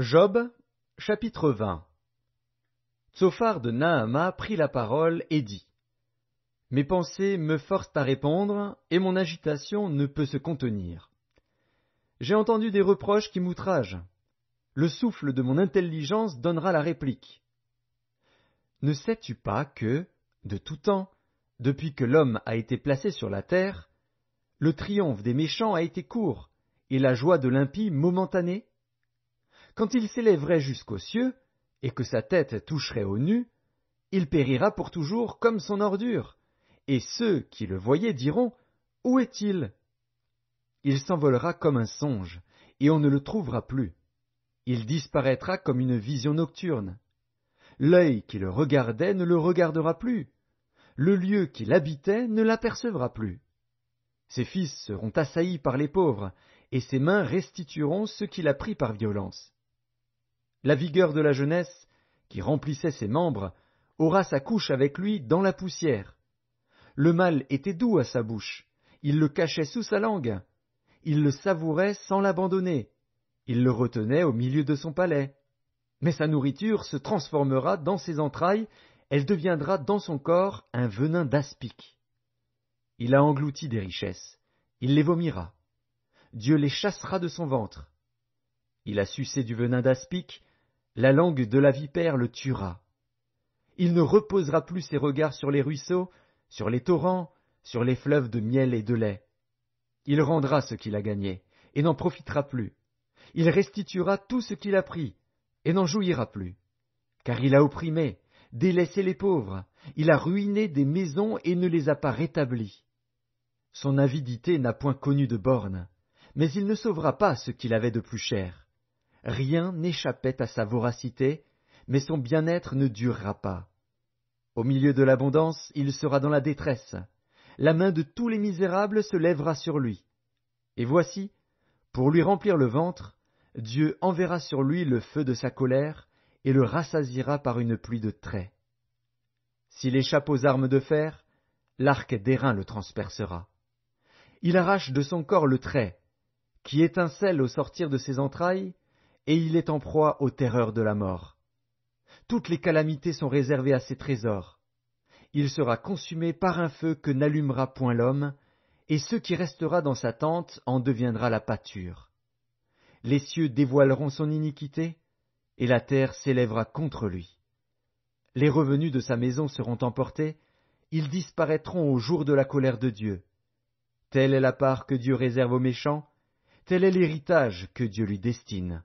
Job, chapitre 20 Tsophar de Naama prit la parole et dit Mes pensées me forcent à répondre, et mon agitation ne peut se contenir. J'ai entendu des reproches qui m'outragent. Le souffle de mon intelligence donnera la réplique. Ne sais-tu pas que, de tout temps, depuis que l'homme a été placé sur la terre, le triomphe des méchants a été court, et la joie de l'impie momentanée quand il s'élèverait jusqu'aux cieux, et que sa tête toucherait au nu, il périra pour toujours comme son ordure, et ceux qui le voyaient diront, Où est-il Il s'envolera comme un songe, et on ne le trouvera plus. Il disparaîtra comme une vision nocturne. L'œil qui le regardait ne le regardera plus. Le lieu qui habitait ne l'apercevra plus. Ses fils seront assaillis par les pauvres, et ses mains restitueront ce qu'il a pris par violence. La vigueur de la jeunesse, qui remplissait ses membres, aura sa couche avec lui dans la poussière. Le mal était doux à sa bouche, il le cachait sous sa langue, il le savourait sans l'abandonner, il le retenait au milieu de son palais. Mais sa nourriture se transformera dans ses entrailles, elle deviendra dans son corps un venin d'aspic. Il a englouti des richesses, il les vomira. Dieu les chassera de son ventre. Il a sucé du venin d'aspic, la langue de la vipère le tuera. Il ne reposera plus ses regards sur les ruisseaux, sur les torrents, sur les fleuves de miel et de lait. Il rendra ce qu'il a gagné, et n'en profitera plus. Il restituera tout ce qu'il a pris, et n'en jouira plus. Car il a opprimé, délaissé les pauvres, il a ruiné des maisons et ne les a pas rétablies. Son avidité n'a point connu de bornes, mais il ne sauvera pas ce qu'il avait de plus cher. Rien n'échappait à sa voracité, mais son bien-être ne durera pas. Au milieu de l'abondance, il sera dans la détresse. La main de tous les misérables se lèvera sur lui. Et voici, pour lui remplir le ventre, Dieu enverra sur lui le feu de sa colère et le rassasira par une pluie de traits. S'il échappe aux armes de fer, l'arc d'airain le transpercera. Il arrache de son corps le trait, qui étincelle au sortir de ses entrailles, et il est en proie aux terreurs de la mort. Toutes les calamités sont réservées à ses trésors. Il sera consumé par un feu que n'allumera point l'homme, et ce qui restera dans sa tente en deviendra la pâture. Les cieux dévoileront son iniquité, et la terre s'élèvera contre lui. Les revenus de sa maison seront emportés, ils disparaîtront au jour de la colère de Dieu. Telle est la part que Dieu réserve aux méchants, tel est l'héritage que Dieu lui destine.